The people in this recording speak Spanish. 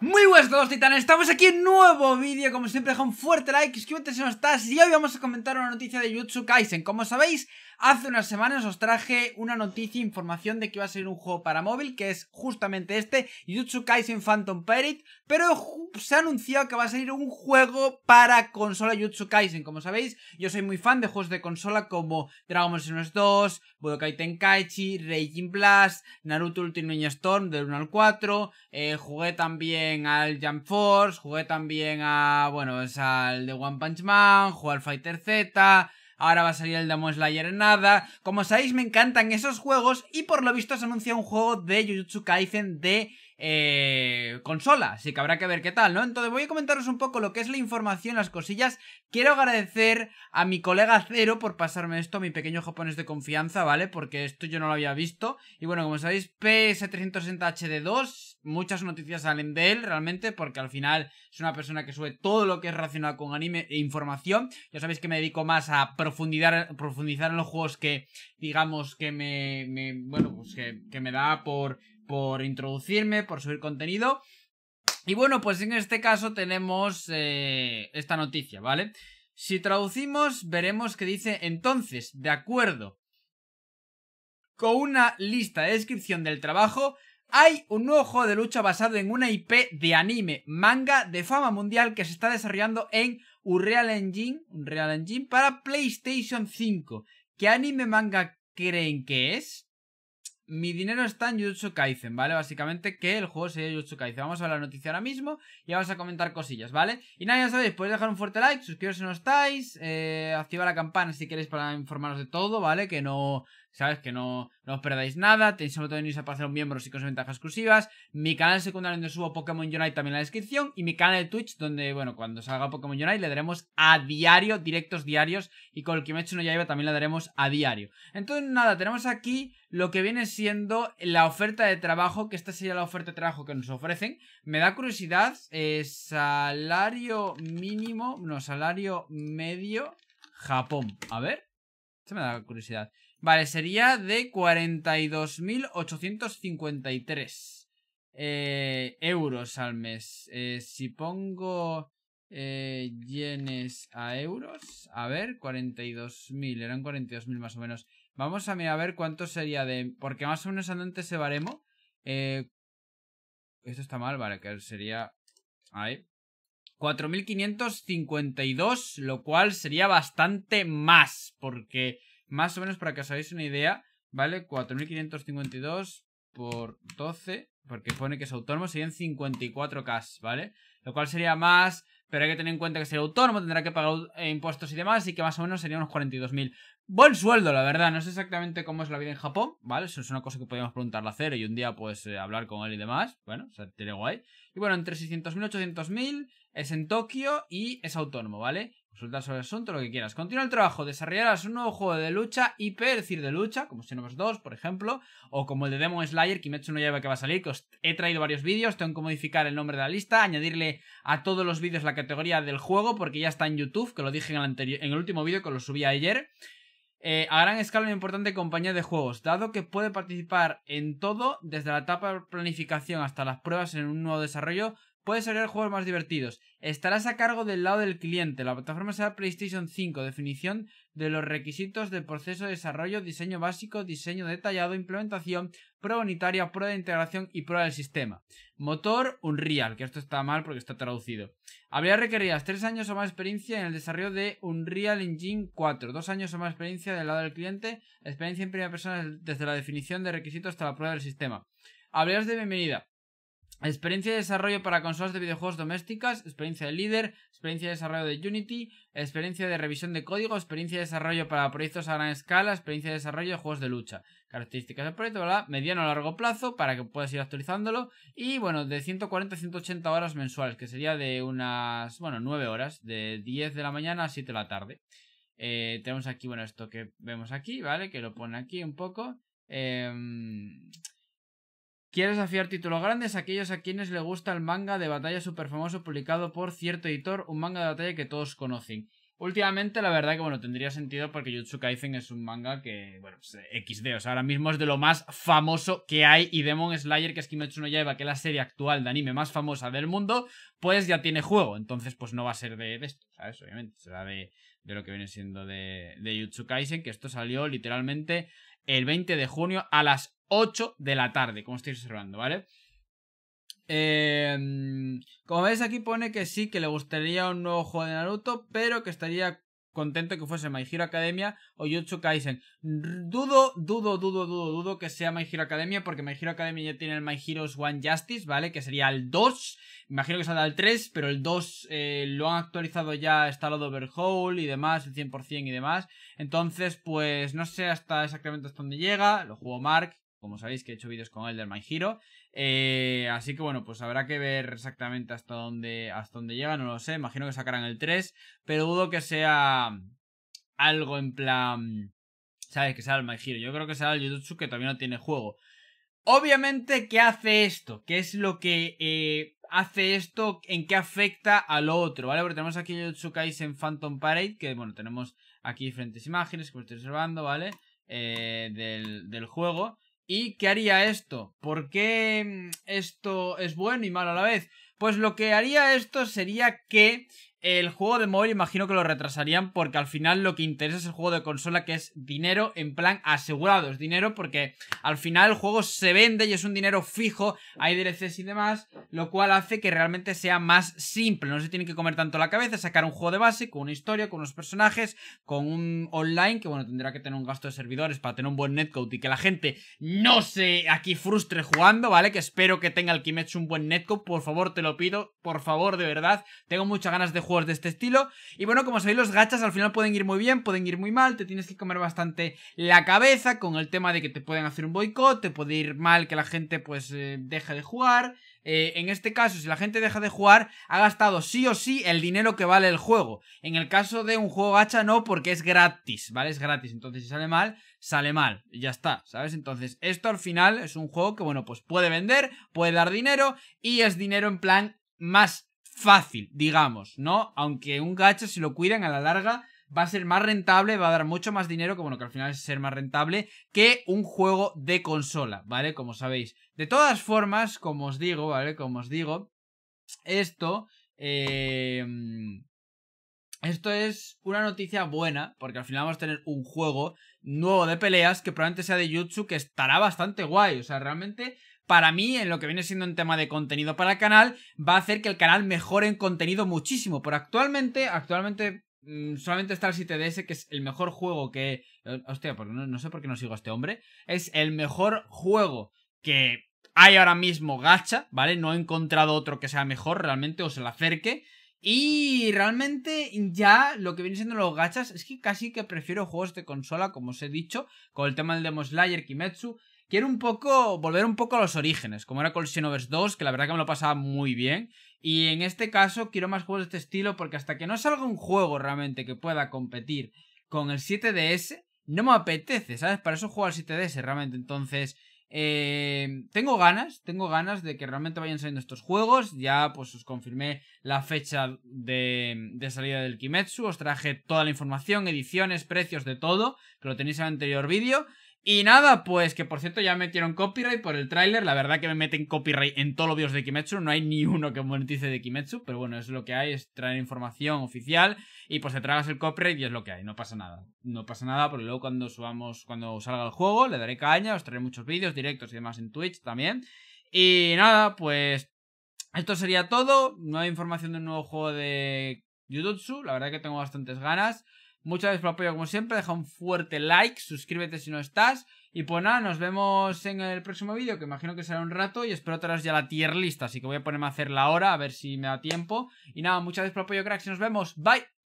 Muy buenas todos titanes, estamos aquí en nuevo vídeo, como siempre deja un fuerte like, suscríbete si no estás y hoy vamos a comentar una noticia de Jutsu Kaisen Como sabéis, Hace unas semanas os traje una noticia, e información de que iba a ser un juego para móvil, que es justamente este, Jutsu Kaisen Phantom Parade, pero se ha anunciado que va a salir un juego para consola Jutsu Kaisen. Como sabéis, yo soy muy fan de juegos de consola como Dragon Ball Z 2, Budokai Tenkaichi, Raging Blast, Naruto Ultimate Ninja Storm del 1 al 4, eh, jugué también al Jump Force, jugué también a, bueno, al de One Punch Man, jugué al Fighter Z, ahora va a salir el Demon Slayer en nada. Como sabéis, me encantan esos juegos y por lo visto se anuncia un juego de Jujutsu Kaisen de eh, consola, así que habrá que ver qué tal, ¿no? Entonces voy a comentaros un poco lo que es la información, las cosillas. Quiero agradecer a mi colega Cero por pasarme esto, mi pequeño japonés de confianza, ¿vale? Porque esto yo no lo había visto. Y bueno, como sabéis, PS360HD2, muchas noticias salen de él realmente, porque al final es una persona que sube todo lo que es relacionado con anime e información. Ya sabéis que me dedico más a profundizar, profundizar en los juegos que, digamos, que me, bueno, pues que me da por por introducirme, por subir contenido. Y bueno, pues en este caso tenemos eh, esta noticia, ¿vale? Si traducimos, veremos que dice entonces, de acuerdo con una lista de descripción del trabajo, hay un nuevo juego de lucha basado en una IP de anime, manga de fama mundial que se está desarrollando en Unreal Engine, Unreal Engine para PlayStation 5. ¿Qué anime manga creen que es? mi dinero está en Jujutsu Kaisen, ¿vale? Básicamente que el juego sería Jujutsu Kaisen. Vamos a la noticia ahora mismo y vamos a comentar cosillas, ¿vale? Y nada, ya sabéis, podéis dejar un fuerte like, suscribiros si no estáis, eh, activa la campana si queréis para informaros de todo, ¿vale? Que no, ¿Sabes? Que no, os perdáis nada. Tenéis sobre todo en a para miembros y con ventajas exclusivas. Mi canal secundario donde subo Pokémon Unite también en la descripción. Y mi canal de Twitch donde, bueno, cuando salga Pokémon Unite le daremos a diario, directos diarios. Y con el que me hecho no ya iba también le daremos a diario. Entonces, nada, tenemos aquí lo que viene siendo la oferta de trabajo. Que esta sería la oferta de trabajo que nos ofrecen. Me da curiosidad. Eh, salario mínimo, no, salario medio Japón. A ver. Esto me da curiosidad. Vale, sería de 42.853 eh, euros al mes. Eh, si pongo eh, yenes a euros, a ver, 42.000, eran 42.000 más o menos. Vamos a mirar a ver cuánto sería de... Porque más o menos andante se baremo... Eh, esto está mal, vale, que sería... Ahí. 4.552, lo cual sería bastante más, porque más o menos para que os hagáis una idea, ¿vale? 4.552 por 12, porque pone que es autónomo, serían 54K, ¿vale? Lo cual sería más pero hay que tener en cuenta que sería autónomo, tendrá que pagar eh, impuestos y demás, y que más o menos serían unos 42.000. Buen sueldo, la verdad, no sé exactamente cómo es la vida en Japón, ¿vale? Eso es una cosa que podríamos preguntarle a Cero y un día pues eh, hablar con él y demás, bueno, o sea, tiene guay. Y bueno, entre 600.000 y 800.000 es en Tokio y es autónomo, ¿vale? consultar sobre el asunto, lo que quieras. Continúa el trabajo, desarrollarás un nuevo juego de lucha y decir, de lucha, como Xenoverse 2, por ejemplo, o como el de Demon Slayer, hecho no lleva que va a salir, que os he traído varios vídeos, tengo que modificar el nombre de la lista, añadirle a todos los vídeos la categoría del juego, porque ya está en YouTube, que lo dije en el, último vídeo que lo subí ayer. Eh, a gran escala una importante compañía de juegos, dado que puede participar en todo, desde la etapa de planificación hasta las pruebas en un nuevo desarrollo, puedes el juegos más divertidos. Estarás a cargo del lado del cliente. La plataforma será PlayStation 5. Definición de los requisitos del proceso de desarrollo, diseño básico, diseño detallado, implementación, prueba unitaria, prueba de integración y prueba del sistema. Motor Unreal, que esto está mal porque está traducido. Habría requeridas 3 años o más experiencia en el desarrollo de Unreal Engine 4, 2 años o más experiencia del lado del cliente, experiencia en primera persona desde la definición de requisitos hasta la prueba del sistema. Habrías de bienvenida. Experiencia de desarrollo para consolas de videojuegos domésticas, experiencia de líder, experiencia de desarrollo de Unity, experiencia de revisión de código, experiencia de desarrollo para proyectos a gran escala, experiencia de desarrollo de juegos de lucha. Características del proyecto, ¿verdad? mediano a largo plazo para que puedas ir actualizándolo y bueno, de 140 a 180 horas mensuales, que sería de unas, bueno, 9 horas, de 10 de la mañana a 7 de la tarde. Eh, tenemos aquí, bueno, esto que vemos aquí, ¿vale? Que lo pone aquí un poco. Eh, ¿Quieres afiar títulos grandes a aquellos a quienes le gusta el manga de batalla super famoso publicado por cierto editor, un manga de batalla que todos conocen. Últimamente, la verdad que bueno, tendría sentido porque Jutsu Kaisen es un manga que, bueno, pues, XD, eh, o sea, ahora mismo es de lo más famoso que hay y Demon Slayer, que es Kimetsu no Yaiba, que es la serie actual de anime más famosa del mundo, pues ya tiene juego, entonces pues no va a ser de, esto, ¿sabes? Obviamente, será de, de, lo que viene siendo de, de Kaisen, que esto salió literalmente el 20 de junio a las 8 de la tarde, como estáis observando, ¿vale? Em, como veis aquí pone que sí, que le gustaría un nuevo juego de Naruto, pero que estaría contento que fuese My Hero Academia o Yotsu Kaisen. Dudo, dudo, dudo, dudo, dudo que sea My Hero Academia, porque My Hero Academia ya tiene el My Heroes One Justice, ¿vale? Que sería el 2. Imagino que saldrá el 3, pero el 2 eh, lo han actualizado ya, está lo de Overhaul y demás, el 100% y demás. Entonces, pues no sé hasta exactamente hasta dónde llega. Lo jugó Mark, como sabéis que he hecho vídeos con él del My Hero. Eh, así que bueno, pues habrá que ver exactamente hasta dónde, hasta dónde llega, no lo sé. Imagino que sacarán el 3, pero dudo que sea algo en plan. ¿Sabes? Que sea el My Hero. Yo creo que será el Jujutsu que también no tiene juego. Obviamente, ¿qué hace esto? ¿Qué es lo que eh, hace esto? ¿En qué afecta a lo otro? ¿Vale? Porque tenemos aquí Jujutsu Kaisen Phantom Parade, que bueno, tenemos aquí diferentes imágenes que estoy observando, ¿vale? Eh, del, del juego. ¿Y qué haría esto? ¿Por qué mm, esto es bueno y malo a la vez? Pues lo que haría esto sería que el juego de móvil imagino que lo retrasarían porque al final lo que interesa es el juego de consola que es dinero en plan asegurado, es dinero porque al final el juego se vende y es un dinero fijo, hay DLCs y demás, lo cual hace que realmente sea más simple, no se tiene que comer tanto la cabeza, sacar un juego de base con una historia, con unos personajes, con un online que bueno, tendrá que tener un gasto de servidores para tener un buen netcode y que la gente no se aquí frustre jugando, ¿vale? Que espero que tenga el Kimetsu un buen netcode, por favor te lo pido, por favor de verdad, tengo muchas ganas de juegos de este estilo. Y bueno, como sabéis, los gachas al final pueden ir muy bien, pueden ir muy mal, te tienes que comer bastante la cabeza con el tema de que te pueden hacer un boicot, te puede ir mal que la gente pues eh, deje de jugar. Eh, en este caso, si la gente deja de jugar, ha gastado sí o sí el dinero que vale el juego. En el caso de un juego gacha, no, porque es gratis, ¿vale? Es gratis. Entonces, si sale mal, sale mal. Y ya está, ¿sabes? Entonces, esto al final es un juego que, bueno, pues puede vender, puede dar dinero y es dinero en plan más fácil, digamos, ¿no? Aunque un gacho si lo cuidan a la larga, va a ser más rentable, va a dar mucho más dinero, que bueno, que al final es ser más rentable que un juego de consola, ¿vale? Como sabéis. De todas formas, como os digo, ¿vale? Como os digo, esto... Em, esto es una noticia buena, porque al final vamos a tener un juego nuevo de peleas que probablemente sea de Jutsu, que estará bastante guay. O sea, realmente para mí, en lo que viene siendo un tema de contenido para el canal, va a hacer que el canal mejore en contenido muchísimo. Por actualmente, actualmente mm, solamente está el 7DS, que es el mejor juego que... Eh, hostia, pues no, no sé por qué no sigo a este hombre. Es el mejor juego que hay ahora mismo gacha, ¿vale? No he encontrado otro que sea mejor realmente o se le acerque. Y realmente ya lo que viene siendo los gachas es que casi que prefiero juegos de consola, como os he dicho, con el tema del Demoslayer Slayer, Kimetsu. Quiero un poco, volver un poco a los orígenes, como era of Xenoverse 2, que la verdad que me lo pasaba muy bien. Y en este caso quiero más juegos de este estilo porque hasta que no salga un juego realmente que pueda competir con el 7DS, no me apetece, ¿sabes? Para eso juego al 7DS realmente. Entonces, eh, tengo ganas, tengo ganas de que realmente vayan saliendo estos juegos. Ya pues os confirmé la fecha de, de, salida del Kimetsu. Os traje toda la información, ediciones, precios, de todo, que lo tenéis en el anterior vídeo. Y nada, pues que por cierto ya metieron copyright por el tráiler. La verdad que me meten copyright en todos los vídeos de Kimetsu. No hay ni uno que monetice de Kimetsu. Pero bueno, es lo que hay. Es traer información oficial. Y pues te tragas el copyright y es lo que hay. No pasa nada. No pasa nada. Porque luego cuando subamos, cuando salga el juego, le daré caña. Os traeré muchos vídeos directos y demás en Twitch también. Y nada, pues esto sería todo. No hay información de un nuevo juego de Jujutsu. La verdad que tengo bastantes ganas. Muchas gracias por el apoyo, como siempre. Deja un fuerte like, suscríbete si no estás. Y pues nada, nos vemos en el próximo vídeo, que imagino que será un rato. Y espero traeros ya la tier lista, así que voy a ponerme a hacerla ahora, a ver si me da tiempo. Y nada, muchas gracias por el apoyo, cracks, y nos vemos. Bye.